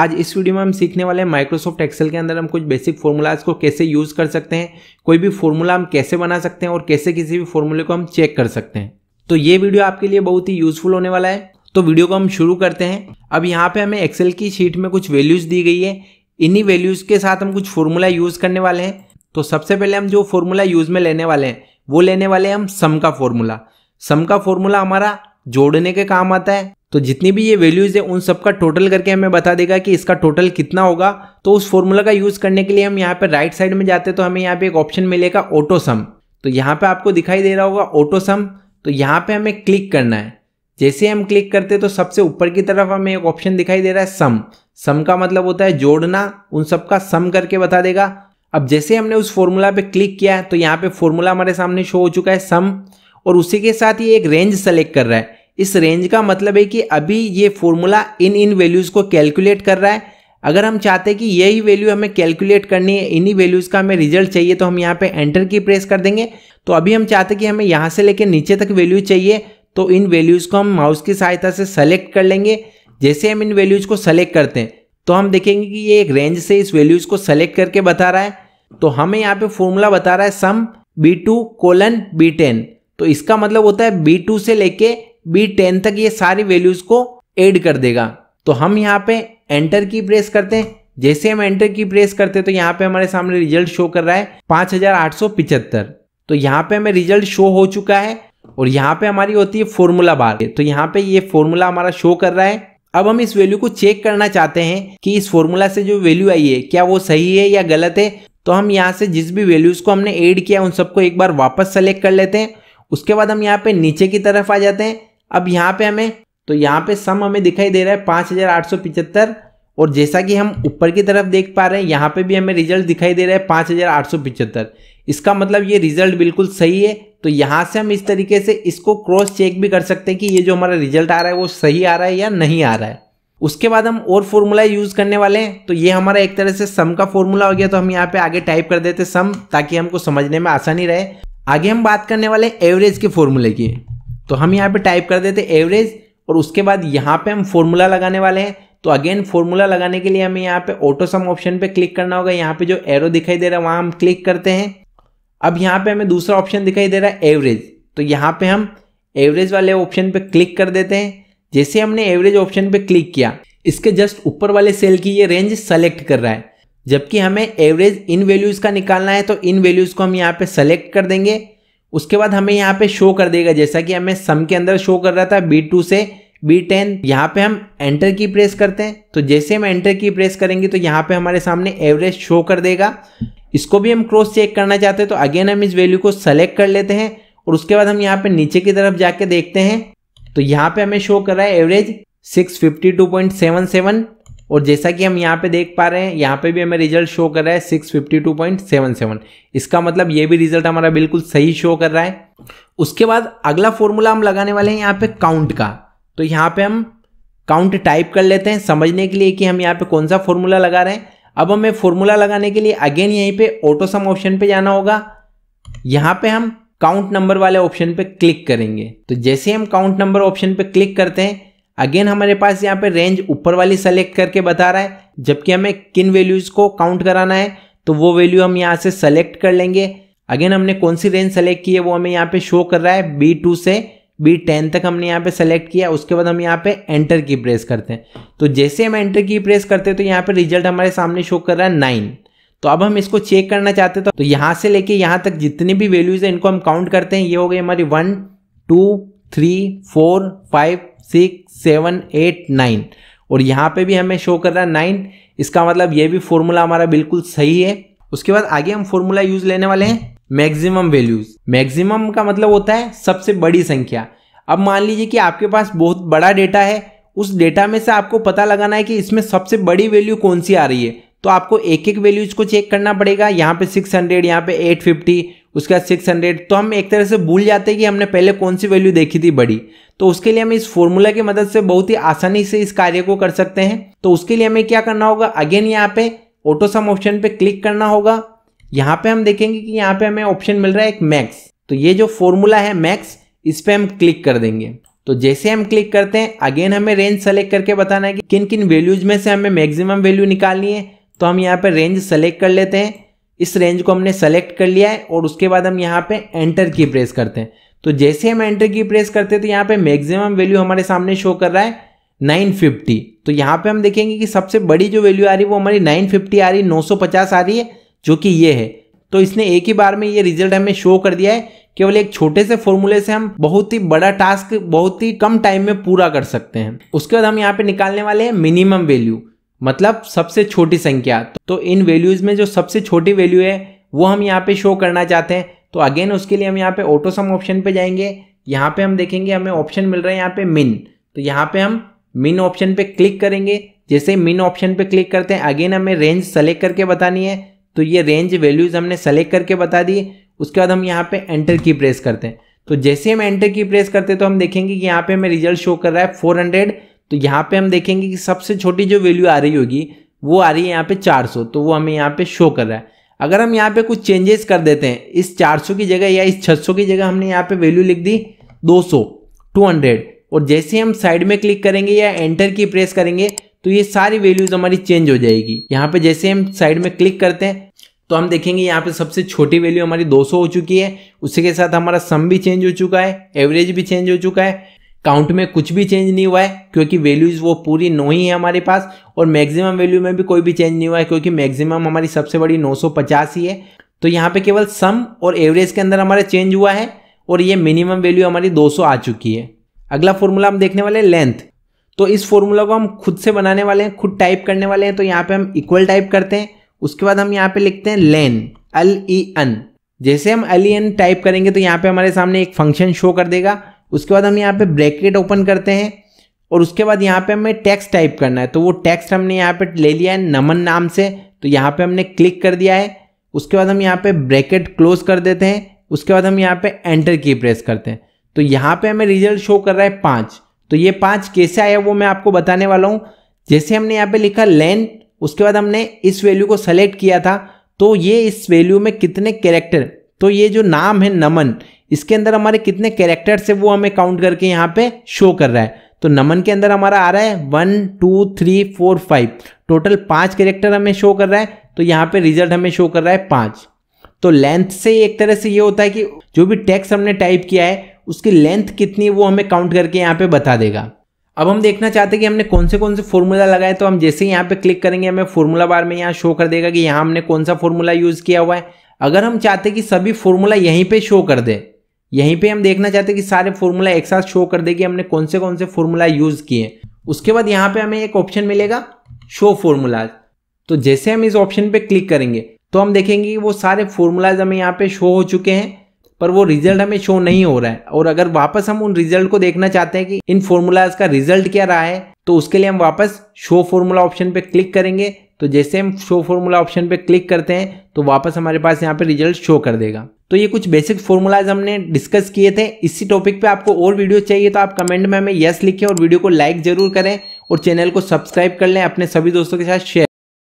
आज इस वीडियो में हम सीखने वाले हैं माइक्रोसॉफ्ट एक्सेल के अंदर हम कुछ बेसिक फॉर्मूलाज को कैसे यूज़ कर सकते हैं कोई भी फॉर्मूला हम कैसे बना सकते हैं और कैसे किसी भी फॉर्मूले को हम चेक कर सकते हैं तो ये वीडियो आपके लिए बहुत ही यूजफुल होने वाला है तो वीडियो को हम शुरू करते हैं अब यहाँ पे हमें एक्सेल की शीट में कुछ वैल्यूज़ दी गई है इन्हीं वैल्यूज़ के साथ हम कुछ फॉर्मूला यूज़ करने वाले हैं तो सबसे पहले हम जो फॉर्मूला यूज़ में लेने वाले हैं वो लेने वाले हैं हम सम का फॉर्मूला सम का फॉर्मूला हमारा जोड़ने के काम आता है तो जितनी भी ये वैल्यूज़ है उन सबका टोटल करके हमें बता देगा कि इसका टोटल कितना होगा तो उस फॉर्मूला का यूज़ करने के लिए हम यहाँ पर राइट साइड में जाते हैं तो हमें यहाँ पे एक ऑप्शन मिलेगा ऑटो सम तो यहाँ पे आपको दिखाई दे रहा होगा ऑटो सम तो यहाँ पे हमें क्लिक करना है जैसे हम क्लिक करते तो सबसे ऊपर की तरफ हमें एक ऑप्शन दिखाई दे रहा है सम सम का मतलब होता है जोड़ना उन सबका सम करके बता देगा अब जैसे हमने उस फॉर्मूला पे क्लिक किया है तो यहाँ पे फॉर्मूला हमारे सामने शो हो चुका है सम और उसी के साथ ये एक रेंज सेलेक्ट कर रहा है इस रेंज का मतलब है कि अभी ये फॉर्मूला इन इन वैल्यूज़ को कैलकुलेट कर रहा है अगर हम चाहते हैं कि यही वैल्यू हमें कैलकुलेट करनी है इन्हीं वैल्यूज़ का हमें रिजल्ट चाहिए तो हम यहाँ पे एंटर की प्रेस कर देंगे तो अभी हम चाहते हैं कि हमें यहाँ से लेकर नीचे तक वैल्यू चाहिए तो इन वैल्यूज़ को हम माउस की सहायता से सेलेक्ट कर लेंगे जैसे हम इन वैल्यूज़ को सेलेक्ट करते हैं तो हम देखेंगे कि ये एक रेंज से इस वैल्यूज़ को सेलेक्ट करके बता रहा है तो हमें यहाँ पे फॉर्मूला बता रहा है sum B two colon B ten तो इसका मतलब होता है बी टू से लेके बी टेन तक ये सारी वैल्यूज को एड कर देगा तो हम यहाँ पे एंटर की प्रेस करते हैं जैसे हम एंटर की प्रेस करते हैं तो यहाँ पे हमारे सामने रिजल्ट शो कर रहा है पांच हजार आठ सौ पिचहत्तर तो यहाँ पे हमें रिजल्ट शो हो चुका है और यहाँ पे हमारी होती है फॉर्मूला बार तो यहाँ पे ये फॉर्मूला हमारा शो कर रहा है अब हम इस वैल्यू को चेक करना चाहते हैं कि इस फॉर्मूला से जो वैल्यू आई है क्या वो सही है या गलत है तो हम यहाँ से जिस भी वैल्यूज को हमने एड किया उन सबको एक बार वापस सेलेक्ट कर लेते हैं उसके बाद हम यहाँ पे नीचे की तरफ आ जाते हैं अब यहाँ पे हमें तो यहाँ पे सम हमें दिखाई दे रहा है पाँच हज़ार आठ सौ पिचहत्तर और जैसा कि हम ऊपर की तरफ देख पा रहे हैं यहाँ पे भी हमें रिजल्ट दिखाई दे रहा है पाँच हज़ार आठ सौ पिचहत्तर इसका मतलब ये रिजल्ट बिल्कुल सही है तो यहाँ से हम इस तरीके से इसको क्रॉस चेक भी कर सकते हैं कि ये जो हमारा रिजल्ट आ रहा है वो सही आ रहा है या नहीं आ रहा है उसके बाद हम और फॉर्मूला यूज़ करने वाले हैं तो ये हमारा एक तरह से सम का फॉर्मूला हो गया तो हम यहाँ पे आगे टाइप कर देते सम ताकि हमको समझने में आसानी रहे आगे हम बात करने वाले एवरेज के फॉर्मूले की तो हम यहाँ पे टाइप कर देते एवरेज और उसके बाद यहाँ पे हम फॉर्मूला लगाने वाले हैं तो अगेन फॉर्मूला लगाने के लिए हमें यहाँ पे ऑटो सम ऑप्शन पे क्लिक करना होगा यहाँ पे जो एरो दिखाई दे रहा है वहाँ हम क्लिक करते हैं अब यहाँ पे हमें दूसरा ऑप्शन दिखाई दे रहा है एवरेज तो यहाँ पे हम एवरेज वाले ऑप्शन पे क्लिक कर देते हैं जैसे हमने एवरेज ऑप्शन पे क्लिक किया इसके जस्ट ऊपर वाले सेल की ये रेंज सेलेक्ट कर रहा है जबकि हमें एवरेज इन वैल्यूज़ का निकालना है तो इन वैल्यूज़ को हम यहाँ पे सेलेक्ट कर देंगे उसके बाद हमें यहाँ पे शो कर देगा जैसा कि हमें सम के अंदर शो कर रहा था बी टू से बी टेन यहाँ पे हम एंटर की प्रेस करते हैं तो जैसे हम एंटर की प्रेस करेंगे तो यहाँ पे हमारे सामने एवरेज शो कर देगा इसको भी हम क्रॉस चेक करना चाहते हैं तो अगेन हम इस वैल्यू को सेलेक्ट कर लेते हैं और उसके बाद हम यहाँ पे नीचे की तरफ जाके देखते हैं तो यहाँ पे हमें शो कर रहा है एवरेज 652.77 और जैसा कि हम यहाँ पे देख पा रहे हैं यहाँ पे भी हमें रिजल्ट शो कर रहा है 652.77 इसका मतलब ये भी रिजल्ट हमारा बिल्कुल सही शो कर रहा है उसके बाद अगला फॉर्मूला हम लगाने वाले हैं यहाँ पे काउंट का तो यहाँ पे हम काउंट टाइप कर लेते हैं समझने के लिए कि हम यहाँ पे कौन सा फॉर्मूला लगा रहे हैं अब हमें फॉर्मूला लगाने के लिए अगेन यहीं पर ऑटोसम ऑप्शन पे जाना होगा यहाँ पर हम काउंट नंबर वाले ऑप्शन पे क्लिक करेंगे तो जैसे हम काउंट नंबर ऑप्शन पर क्लिक करते हैं अगेन हमारे पास यहाँ पे रेंज ऊपर वाली सेलेक्ट करके बता रहा है जबकि हमें किन वैल्यूज को काउंट कराना है तो वो वैल्यू हम यहाँ से सेलेक्ट कर लेंगे अगेन हमने कौन सी रेंज सेलेक्ट की है वो हमें यहाँ पे शो कर रहा है बी टू से बी टेन तक हमने यहाँ पे सेलेक्ट किया उसके बाद हम यहाँ पे एंटर की प्रेस करते हैं तो जैसे हम एंटर की प्रेस करते हैं तो यहाँ पे रिजल्ट हमारे सामने शो कर रहा है नाइन तो अब हम इसको चेक करना चाहते तो, तो यहाँ से लेके यहाँ तक जितनी भी वैल्यूज है इनको हम काउंट करते हैं ये हो गई हमारी one two three four five six seven eight nine और यहाँ पे भी हमें शो कर रहा है नाइन इसका मतलब ये भी फॉर्मूला हमारा बिल्कुल सही है उसके बाद आगे हम फॉर्मूला यूज लेने वाले हैं मैक्सिमम वैल्यूज मैक्सिमम का मतलब होता है सबसे बड़ी संख्या अब मान लीजिए कि आपके पास बहुत बड़ा डेटा है उस डेटा में से आपको पता लगाना है कि इसमें सबसे बड़ी वैल्यू कौन सी आ रही है तो आपको एक एक वैल्यूज को चेक करना पड़ेगा यहाँ पे 600 यहाँ पे 850 उसके बाद सिक्स हंड्रेड तो हम एक तरह से भूल जाते हैं कि हमने पहले कौन सी वैल्यू देखी थी बड़ी तो उसके लिए हम इस फॉर्मूला की मदद से बहुत ही आसानी से इस कार्य को कर सकते हैं तो उसके लिए हमें क्या करना होगा अगेन यहाँ पे ऑटो सम ऑप्शन पे क्लिक करना होगा यहाँ पे हम देखेंगे कि यहाँ पे हमें ऑप्शन मिल रहा है एक मैक्स तो ये जो फॉर्मूला है मैक्स इस पर हम क्लिक कर देंगे तो जैसे हम क्लिक करते हैं अगेन हमें रेंज सेलेक्ट करके बताना है कि किन किन वैल्यूज में से हमें मैक्सिमम वैल्यू निकालनी है तो हम यहाँ पे रेंज सेलेक्ट कर लेते हैं इस रेंज को हमने सेलेक्ट कर लिया है और उसके बाद हम यहाँ पे एंटर की प्रेस करते हैं तो जैसे हम एंटर की प्रेस करते हैं तो यहाँ पे मैक्सिमम वैल्यू हमारे सामने शो कर रहा है 950 तो यहाँ पे हम देखेंगे कि सबसे बड़ी जो वैल्यू आ रही है वो हमारी 950 आ रही है नौ आ रही है जो कि ये है तो इसने एक ही बार में ये रिजल्ट हमें शो कर दिया है केवल एक छोटे से फॉर्मूले से हम बहुत ही बड़ा टास्क बहुत ही कम टाइम में पूरा कर सकते हैं उसके बाद हम यहाँ पे निकालने वाले हैं मिनिमम वैल्यू मतलब सबसे छोटी संख्या तो इन वैल्यूज़ में जो सबसे छोटी वैल्यू है वो हम यहाँ पे शो करना चाहते हैं तो अगेन उसके लिए हम यहाँ पे ऑटो सम ऑप्शन पे जाएंगे यहाँ पे हम देखेंगे हमें ऑप्शन मिल रहा है यहाँ पे मिन तो यहाँ पे हम मिन ऑप्शन पे क्लिक करेंगे जैसे मिन ऑप्शन पे क्लिक करते हैं अगेन हमें रेंज सेलेक्ट करके बतानी है तो ये रेंज वैल्यूज़ हमने सेलेक्ट करके बता दी उसके बाद हम यहाँ पे एंटर की प्रेस करते हैं तो जैसे हम एंटर की प्रेस करते हैं तो हम देखेंगे कि यहाँ पे हमें रिजल्ट शो कर रहा है फोर हंड्रेड तो यहाँ पे हम देखेंगे कि सबसे छोटी जो वैल्यू आ रही होगी वो आ रही है यहाँ पे 400 तो वो हमें यहाँ पे शो कर रहा है अगर हम यहाँ पे कुछ चेंजेस कर देते हैं इस 400 की जगह या इस 600 की जगह हमने यहाँ पे वैल्यू लिख दी 200 200 और जैसे हम साइड में क्लिक करेंगे या एंटर की प्रेस करेंगे तो ये सारी वैल्यूज हमारी चेंज हो जाएगी यहाँ पे जैसे हम साइड में क्लिक करते हैं तो हम देखेंगे यहाँ पे सबसे छोटी वैल्यू हमारी 200 हो चुकी है उसी के साथ हमारा सम भी चेंज हो चुका है एवरेज भी चेंज हो चुका है काउंट में कुछ भी चेंज नहीं हुआ है क्योंकि वैल्यूज वो पूरी नो ही है हमारे पास और मैक्सिमम वैल्यू में भी कोई भी चेंज नहीं हुआ है क्योंकि मैक्सिमम हमारी सबसे बड़ी 950 ही है तो यहाँ पे केवल सम और एवरेज के अंदर हमारा चेंज हुआ है और ये मिनिमम वैल्यू हमारी 200 आ चुकी है अगला फॉर्मूला हम देखने वाले लेंथ तो इस फॉर्मूला को हम खुद से बनाने वाले हैं खुद टाइप करने वाले हैं तो यहाँ पर हम इक्वल टाइप करते हैं उसके बाद हम यहाँ पर लिखते हैं लेन एल ई एन जैसे हम एल ई एन टाइप करेंगे तो यहाँ पर हमारे सामने एक फंक्शन शो कर देगा उसके बाद हम यहाँ पे ब्रैकेट ओपन करते हैं और उसके बाद यहाँ पे हमें टेक्स्ट टाइप करना है तो वो टेक्स्ट हमने यहाँ पे ले लिया है नमन नाम से तो यहाँ पे हमने क्लिक कर दिया है उसके बाद हम यहाँ पे ब्रैकेट क्लोज कर देते हैं उसके बाद हम यहाँ पे एंटर की प्रेस करते हैं तो यहाँ पे हमें रिजल्ट शो कर रहा है पाँच तो ये पाँच कैसे आया वो मैं आपको बताने वाला हूँ जैसे हमने यहाँ पे लिखा लेन उसके बाद हमने इस वैल्यू को सेलेक्ट किया था तो ये इस वैल्यू में कितने कैरेक्टर तो ये जो नाम है नमन इसके अंदर हमारे कितने कैरेक्टर्स है वो हमें काउंट करके यहाँ पे शो कर रहा है तो नमन के अंदर हमारा आ रहा है one two three four five total पाँच कैरेक्टर हमें शो कर रहा है तो यहाँ पे रिजल्ट हमें शो कर रहा है पाँच तो लेंथ से एक तरह से ये होता है कि जो भी टेक्स्ट हमने टाइप किया है उसकी लेंथ कितनी है वो हमें काउंट करके यहाँ पे बता देगा अब हम देखना चाहते हैं कि हमने कौन से कौन से फॉर्मूला लगाए तो हम जैसे ही यहाँ पे क्लिक करेंगे हमें फॉर्मूला बार में यहाँ शो कर देगा कि यहाँ हमने कौन सा फॉर्मूला यूज़ किया हुआ है अगर हम चाहते कि सभी फॉर्मूला यहीं पे शो कर दे यहीं पे हम देखना चाहते हैं कि सारे फॉर्मूला एक साथ शो कर देगी हमने कौन से कौन से फॉर्मूला यूज किए उसके बाद यहाँ पे हमें एक ऑप्शन मिलेगा शो फॉर्मूलाज तो जैसे हम इस ऑप्शन पे क्लिक करेंगे तो हम देखेंगे कि वो सारे फॉर्मूलाज हमें यहाँ पे शो हो चुके हैं पर वो रिजल्ट हमें शो नहीं हो रहा है और अगर वापस हम उन रिजल्ट को देखना चाहते हैं कि इन फॉर्मूलाज का रिजल्ट क्या रहा है तो उसके लिए हम वापस शो फॉर्मूला ऑप्शन पे क्लिक करेंगे तो जैसे हम शो फॉर्मूला ऑप्शन पे क्लिक करते हैं तो वापस हमारे पास यहाँ पे रिजल्ट शो कर देगा तो ये कुछ बेसिक फॉर्मूलाज हमने डिस्कस किए थे इसी टॉपिक पे आपको और वीडियो चाहिए तो आप कमेंट में हमें यस लिखें और वीडियो को लाइक जरूर करें और चैनल को सब्सक्राइब कर लें अपने सभी दोस्तों के साथ शेयर